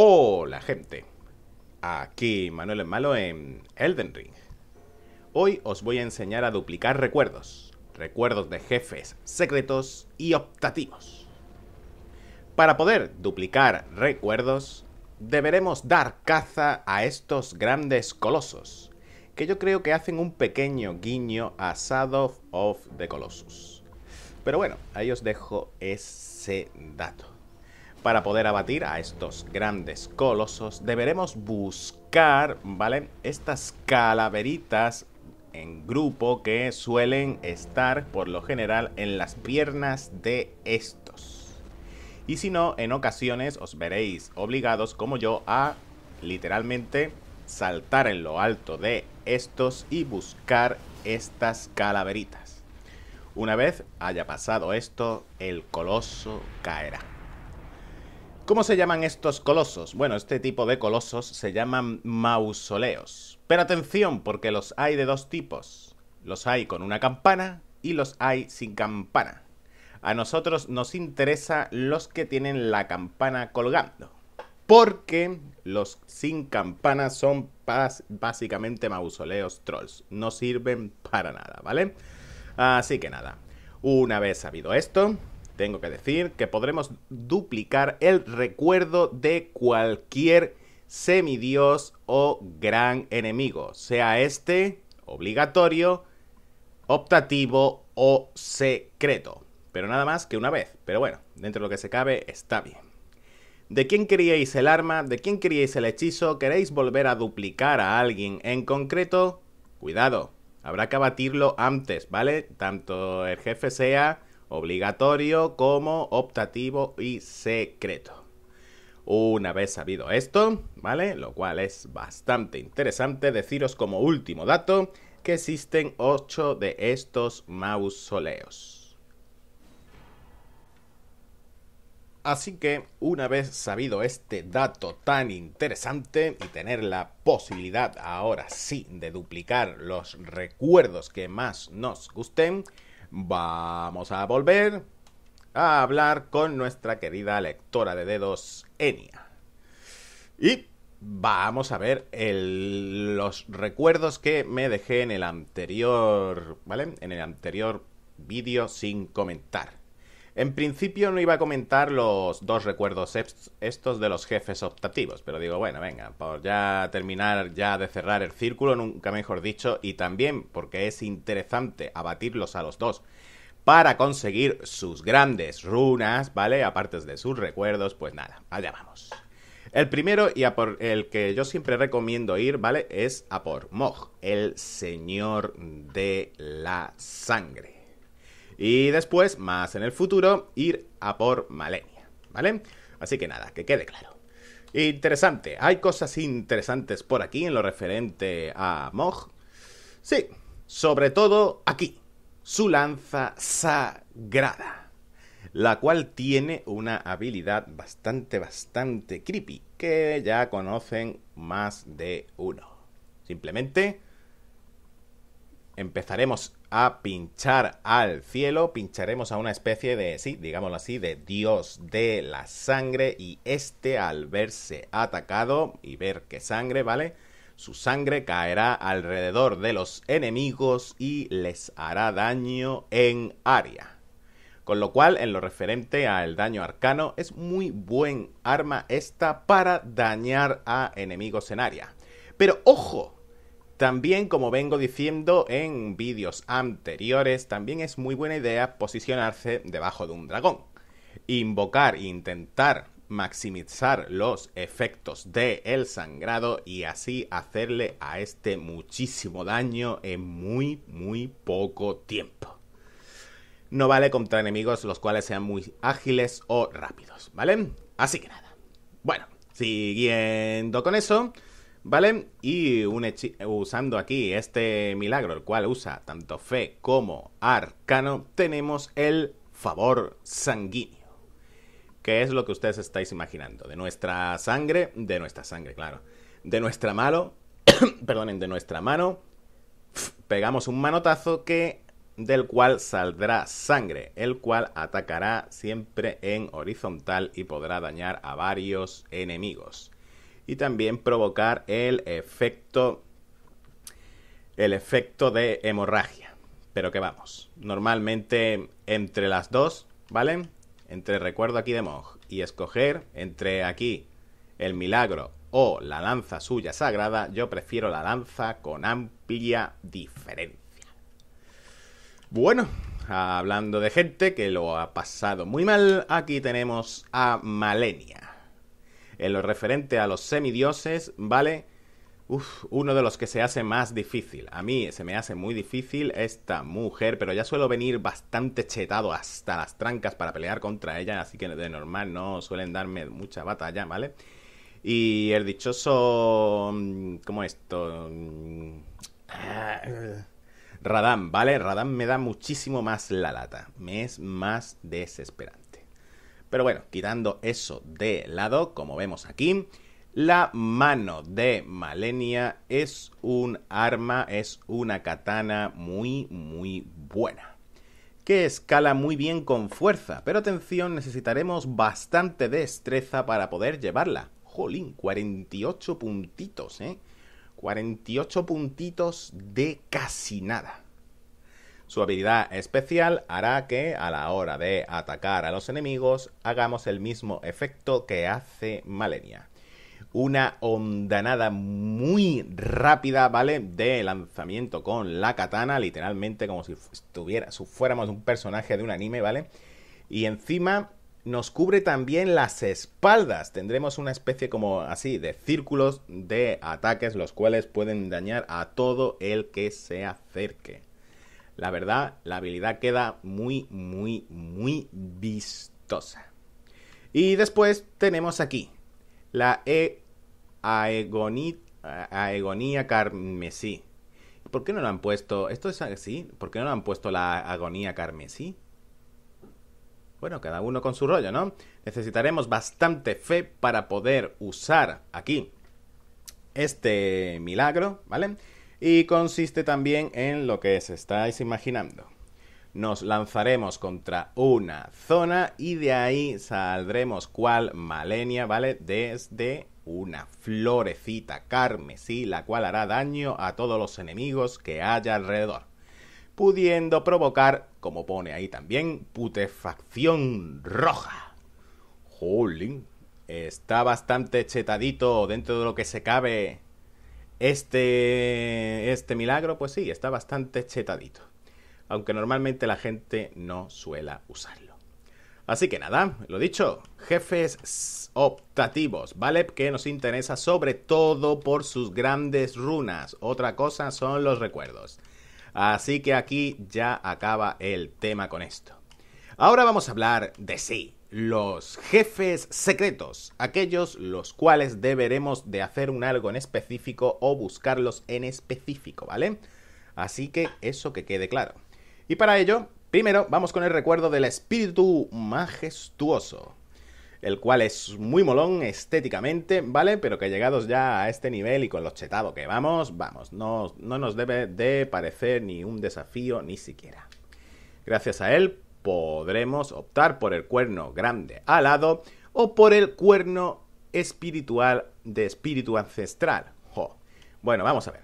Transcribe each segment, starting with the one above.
Hola gente, aquí Manuel el Malo en Elden Ring. Hoy os voy a enseñar a duplicar recuerdos, recuerdos de jefes secretos y optativos. Para poder duplicar recuerdos, deberemos dar caza a estos grandes colosos, que yo creo que hacen un pequeño guiño a Shadow of the Colossus. Pero bueno, ahí os dejo ese dato. Para poder abatir a estos grandes colosos, deberemos buscar, ¿vale? Estas calaveritas en grupo que suelen estar por lo general en las piernas de estos. Y si no, en ocasiones os veréis obligados como yo a literalmente saltar en lo alto de estos y buscar estas calaveritas. Una vez haya pasado esto, el coloso caerá. ¿Cómo se llaman estos colosos? Bueno, este tipo de colosos se llaman mausoleos. Pero atención, porque los hay de dos tipos. Los hay con una campana y los hay sin campana. A nosotros nos interesa los que tienen la campana colgando. Porque los sin campana son básicamente mausoleos trolls. No sirven para nada, ¿vale? Así que nada. Una vez sabido esto, tengo que decir que podremos duplicar el recuerdo de cualquier semidios o gran enemigo, sea este obligatorio, optativo o secreto. Pero nada más que una vez. Pero bueno, dentro de lo que se cabe está bien. ¿De quién queríais el arma? ¿De quién queríais el hechizo? ¿Queréis volver a duplicar a alguien en concreto? Cuidado, habrá que abatirlo antes, ¿vale? Tanto el jefe sea obligatorio como optativo y secreto. Una vez sabido esto, ¿vale? Lo cual es bastante interesante deciros como último dato que existen 8 de estos mausoleos. Así que una vez sabido este dato tan interesante y tener la posibilidad ahora sí de duplicar los recuerdos que más nos gusten, Vamos a volver a hablar con nuestra querida lectora de dedos, Enia. Y vamos a ver los recuerdos que me dejé en el anterior, ¿vale? En el anterior vídeo sin comentar. En principio no iba a comentar los dos recuerdos estos de los jefes optativos, pero digo, bueno, venga, por ya terminar, ya de cerrar el círculo, nunca mejor dicho, y también porque es interesante abatirlos a los dos para conseguir sus grandes runas, ¿vale? Aparte de sus recuerdos, pues nada, allá vamos. El primero y a por el que yo siempre recomiendo ir, ¿vale? Es a por el señor de la sangre. Y después, más en el futuro, ir a por Malenia, ¿vale? Así que nada, que quede claro. Interesante, hay cosas interesantes por aquí en lo referente a Mog. Sí, sobre todo aquí, su lanza sagrada, la cual tiene una habilidad bastante, bastante creepy, que ya conocen más de uno. Simplemente empezaremos a pinchar al cielo, pincharemos a una especie de, sí, digámoslo así, de dios de la sangre y este al verse atacado y ver que sangre, ¿vale? Su sangre caerá alrededor de los enemigos y les hará daño en área. Con lo cual, en lo referente al daño arcano, es muy buen arma esta para dañar a enemigos en área. Pero ojo, también, como vengo diciendo en vídeos anteriores, también es muy buena idea posicionarse debajo de un dragón. Invocar e intentar maximizar los efectos del el sangrado y así hacerle a este muchísimo daño en muy, muy poco tiempo. No vale contra enemigos los cuales sean muy ágiles o rápidos, ¿vale? Así que nada. Bueno, siguiendo con eso, ¿Vale? Y usando aquí este milagro, el cual usa tanto fe como arcano, tenemos el favor sanguíneo. Que es lo que ustedes estáis imaginando. De nuestra sangre, de nuestra sangre, claro. De nuestra mano, perdonen, de nuestra mano, pegamos un manotazo que del cual saldrá sangre, el cual atacará siempre en horizontal y podrá dañar a varios enemigos y también provocar el efecto el efecto de hemorragia. Pero que vamos, normalmente entre las dos, ¿vale? Entre recuerdo aquí de Moj y escoger entre aquí el milagro o la lanza suya sagrada, yo prefiero la lanza con amplia diferencia. Bueno, hablando de gente que lo ha pasado muy mal, aquí tenemos a Malenia. En lo referente a los semidioses, ¿vale? Uf, uno de los que se hace más difícil. A mí se me hace muy difícil esta mujer, pero ya suelo venir bastante chetado hasta las trancas para pelear contra ella, así que de normal no suelen darme mucha batalla, ¿vale? Y el dichoso... Mm, ¿Cómo esto? Mm, ah, Radam, ¿vale? Radam me da muchísimo más la lata. Me es más desesperante. Pero bueno, quitando eso de lado, como vemos aquí, la mano de Malenia es un arma, es una katana muy, muy buena. Que escala muy bien con fuerza, pero atención, necesitaremos bastante destreza para poder llevarla. Jolín, 48 puntitos, ¿eh? 48 puntitos de casi nada. Su habilidad especial hará que a la hora de atacar a los enemigos hagamos el mismo efecto que hace Malenia. Una ondanada muy rápida, ¿vale? De lanzamiento con la katana, literalmente como si estuviera, si fuéramos un personaje de un anime, ¿vale? Y encima nos cubre también las espaldas. Tendremos una especie como así de círculos de ataques los cuales pueden dañar a todo el que se acerque la verdad, la habilidad queda muy, muy, muy vistosa. Y después tenemos aquí la e agonía carmesí. ¿Por qué no lo han puesto? ¿Esto es así? ¿Por qué no lo han puesto la agonía carmesí? Bueno, cada uno con su rollo, ¿no? Necesitaremos bastante fe para poder usar aquí este milagro, ¿vale? y consiste también en lo que os estáis imaginando. Nos lanzaremos contra una zona y de ahí saldremos cual malenia, ¿vale? Desde una florecita carmesí, la cual hará daño a todos los enemigos que haya alrededor, pudiendo provocar, como pone ahí también, putefacción roja. Jolín, está bastante chetadito dentro de lo que se cabe este, este milagro, pues sí, está bastante chetadito, aunque normalmente la gente no suela usarlo. Así que nada, lo dicho, jefes optativos, ¿vale? Que nos interesa sobre todo por sus grandes runas. Otra cosa son los recuerdos. Así que aquí ya acaba el tema con esto. Ahora vamos a hablar de sí, los jefes secretos, aquellos los cuales deberemos de hacer un algo en específico o buscarlos en específico, ¿vale? Así que eso que quede claro. Y para ello, primero vamos con el recuerdo del espíritu majestuoso, el cual es muy molón estéticamente, ¿vale? Pero que llegados ya a este nivel y con los chetado que vamos, vamos, no, no nos debe de parecer ni un desafío ni siquiera. Gracias a él podremos optar por el cuerno grande alado o por el cuerno espiritual de espíritu ancestral. Bueno, vamos a ver.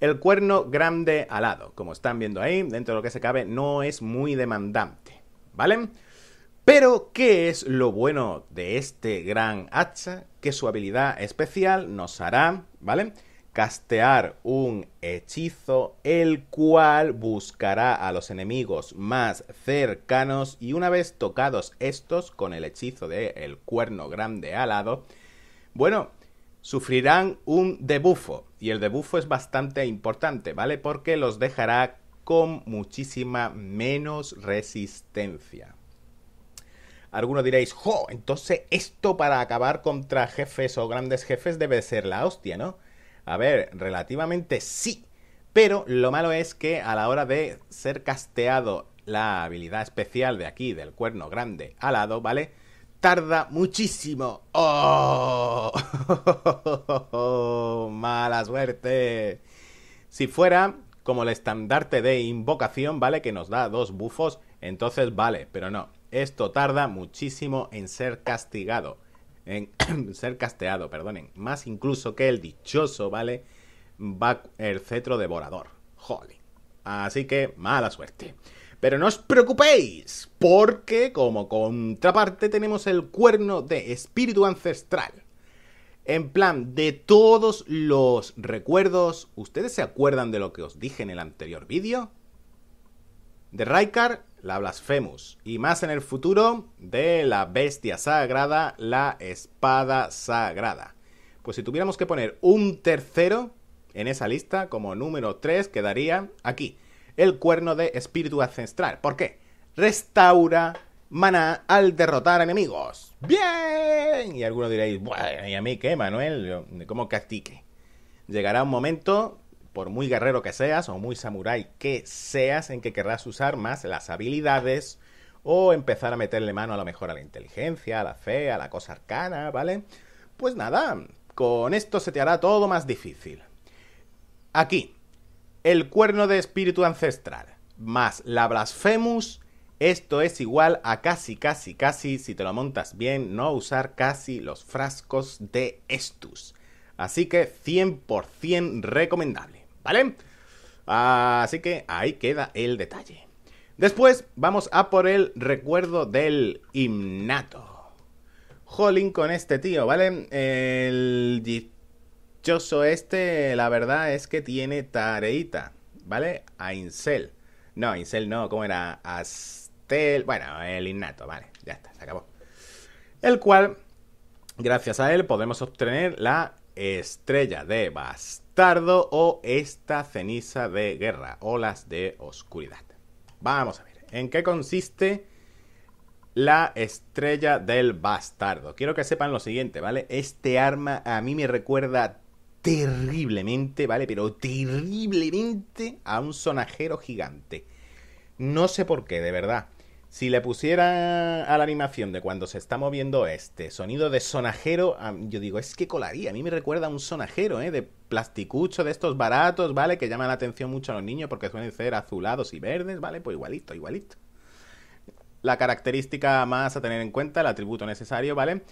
El cuerno grande alado, como están viendo ahí, dentro de lo que se cabe, no es muy demandante, ¿vale? Pero, ¿qué es lo bueno de este gran hacha? Que su habilidad especial nos hará, ¿vale? castear un hechizo el cual buscará a los enemigos más cercanos y una vez tocados estos con el hechizo de el cuerno grande alado, bueno, sufrirán un debufo y el debufo es bastante importante, ¿vale? Porque los dejará con muchísima menos resistencia. Algunos diréis, jo, entonces esto para acabar contra jefes o grandes jefes debe ser la hostia, ¿no? A ver, relativamente sí. Pero lo malo es que a la hora de ser casteado la habilidad especial de aquí, del cuerno grande alado, ¿vale? Tarda muchísimo. ¡Oh! ¡Mala suerte! Si fuera como el estandarte de invocación, ¿vale? Que nos da dos bufos, entonces vale, pero no. Esto tarda muchísimo en ser castigado en ser casteado, perdonen, más incluso que el dichoso, ¿vale? Va el cetro devorador. Jolly. Así que mala suerte. Pero no os preocupéis, porque como contraparte tenemos el cuerno de espíritu ancestral. En plan, de todos los recuerdos, ¿ustedes se acuerdan de lo que os dije en el anterior vídeo? De Raikar la Blasphemous, y más en el futuro de la bestia sagrada, la espada sagrada. Pues si tuviéramos que poner un tercero en esa lista, como número 3, quedaría aquí, el cuerno de espíritu ancestral. ¿Por qué? Restaura mana al derrotar enemigos. ¡Bien! Y algunos diréis, bueno, ¿y a mí qué, Manuel? ¿Cómo castique Llegará un momento por muy guerrero que seas o muy samurái que seas, en que querrás usar más las habilidades o empezar a meterle mano a lo mejor a la inteligencia, a la fe, a la cosa arcana, ¿vale? Pues nada, con esto se te hará todo más difícil. Aquí, el cuerno de espíritu ancestral más la blasfemus, esto es igual a casi, casi, casi, si te lo montas bien, no usar casi los frascos de estus. Así que 100% recomendable. ¿Vale? Así que ahí queda el detalle. Después vamos a por el recuerdo del himnato. Jolín con este tío, ¿vale? El dichoso este, la verdad es que tiene tareita, ¿vale? A Incel. No, Incel no, ¿cómo era? Astel. Bueno, el innato, vale, ya está, se acabó. El cual, gracias a él, podemos obtener la estrella de bastel Bastardo o esta ceniza de guerra, olas de oscuridad. Vamos a ver, ¿en qué consiste la estrella del bastardo? Quiero que sepan lo siguiente, ¿vale? Este arma a mí me recuerda terriblemente, ¿vale? Pero terriblemente a un sonajero gigante. No sé por qué, de verdad. Si le pusiera a la animación de cuando se está moviendo este sonido de sonajero, yo digo, es que colaría. A mí me recuerda a un sonajero, ¿eh? De plasticucho, de estos baratos, ¿vale? Que llaman la atención mucho a los niños porque suelen ser azulados y verdes, ¿vale? Pues igualito, igualito. La característica más a tener en cuenta, el atributo necesario, ¿vale?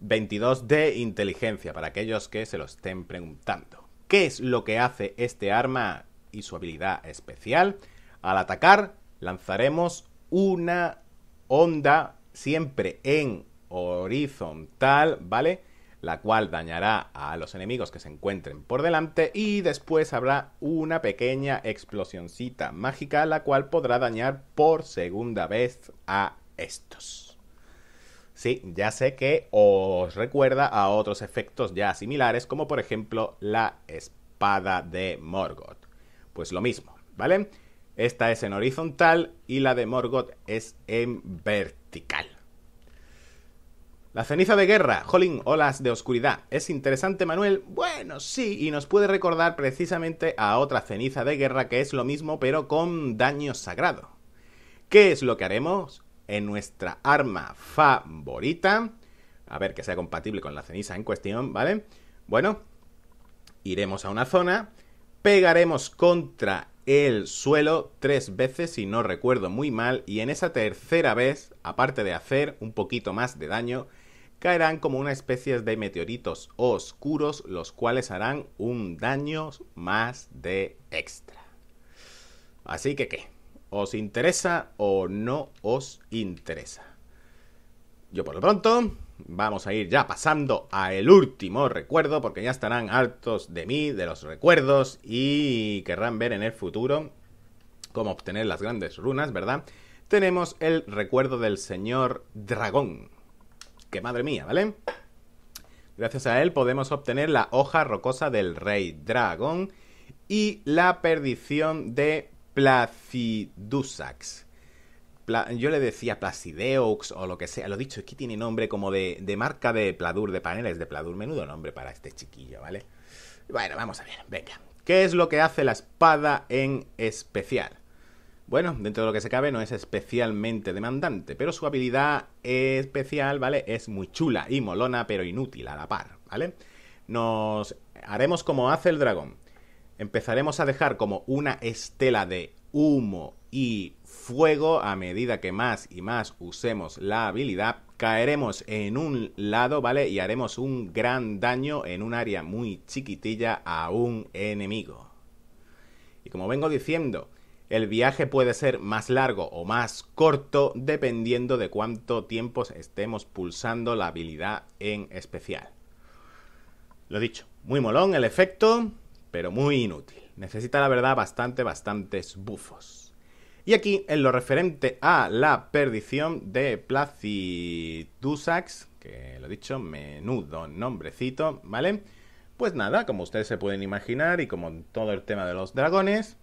22 de inteligencia, para aquellos que se lo estén preguntando. ¿Qué es lo que hace este arma y su habilidad especial? Al atacar, lanzaremos una onda siempre en horizontal, ¿vale? La cual dañará a los enemigos que se encuentren por delante y después habrá una pequeña explosioncita mágica la cual podrá dañar por segunda vez a estos. Sí, ya sé que os recuerda a otros efectos ya similares como por ejemplo la espada de Morgoth. Pues lo mismo, ¿vale? Esta es en horizontal y la de Morgoth es en vertical. La ceniza de guerra, Jolín, olas de oscuridad. ¿Es interesante, Manuel? Bueno, sí, y nos puede recordar precisamente a otra ceniza de guerra que es lo mismo, pero con daño sagrado. ¿Qué es lo que haremos? En nuestra arma favorita. A ver que sea compatible con la ceniza en cuestión, ¿vale? Bueno, iremos a una zona, pegaremos contra el suelo tres veces si no recuerdo muy mal y en esa tercera vez, aparte de hacer un poquito más de daño, caerán como una especie de meteoritos oscuros los cuales harán un daño más de extra. Así que qué, ¿os interesa o no os interesa? Yo por lo pronto vamos a ir ya pasando a el último recuerdo, porque ya estarán hartos de mí, de los recuerdos, y querrán ver en el futuro cómo obtener las grandes runas, ¿verdad? Tenemos el recuerdo del señor dragón. Que madre mía, ¿vale? Gracias a él podemos obtener la hoja rocosa del rey dragón y la perdición de Placidusax yo le decía Plasideux, o lo que sea, lo dicho, aquí tiene nombre como de, de marca de Pladur, de paneles de Pladur, menudo nombre para este chiquillo, ¿vale? Bueno, vamos a ver, venga. ¿Qué es lo que hace la espada en especial? Bueno, dentro de lo que se cabe no es especialmente demandante, pero su habilidad especial, ¿vale? Es muy chula y molona, pero inútil a la par, ¿vale? Nos haremos como hace el dragón. Empezaremos a dejar como una estela de humo y fuego, a medida que más y más usemos la habilidad, caeremos en un lado, ¿vale? Y haremos un gran daño en un área muy chiquitilla a un enemigo. Y como vengo diciendo, el viaje puede ser más largo o más corto dependiendo de cuánto tiempo estemos pulsando la habilidad en especial. Lo dicho, muy molón el efecto, pero muy inútil. Necesita la verdad bastante, bastantes bufos. Y aquí, en lo referente a la perdición de Placidusax, que lo he dicho, menudo nombrecito, ¿vale? Pues nada, como ustedes se pueden imaginar y como todo el tema de los dragones,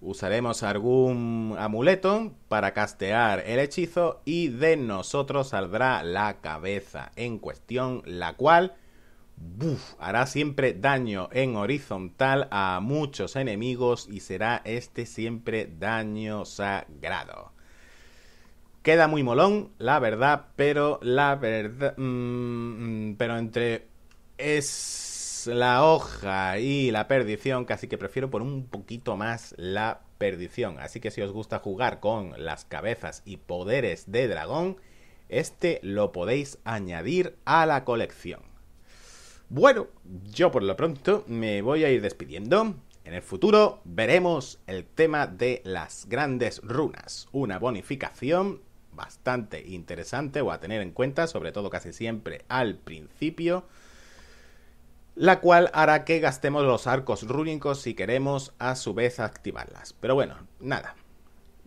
usaremos algún amuleto para castear el hechizo y de nosotros saldrá la cabeza en cuestión, la cual hará siempre daño en horizontal a muchos enemigos y será este siempre daño sagrado. Queda muy molón, la verdad, pero la verdad... Mm, mm, pero entre... Es la hoja y la perdición, casi que prefiero por un poquito más la perdición. Así que si os gusta jugar con las cabezas y poderes de dragón, este lo podéis añadir a la colección. Bueno, yo por lo pronto me voy a ir despidiendo. En el futuro veremos el tema de las grandes runas, una bonificación bastante interesante o a tener en cuenta, sobre todo casi siempre al principio, la cual hará que gastemos los arcos rúnicos si queremos a su vez activarlas. Pero bueno, nada,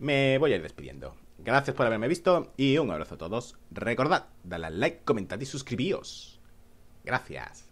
me voy a ir despidiendo. Gracias por haberme visto y un abrazo a todos. Recordad, dale al like, comentad y suscribíos. Gracias.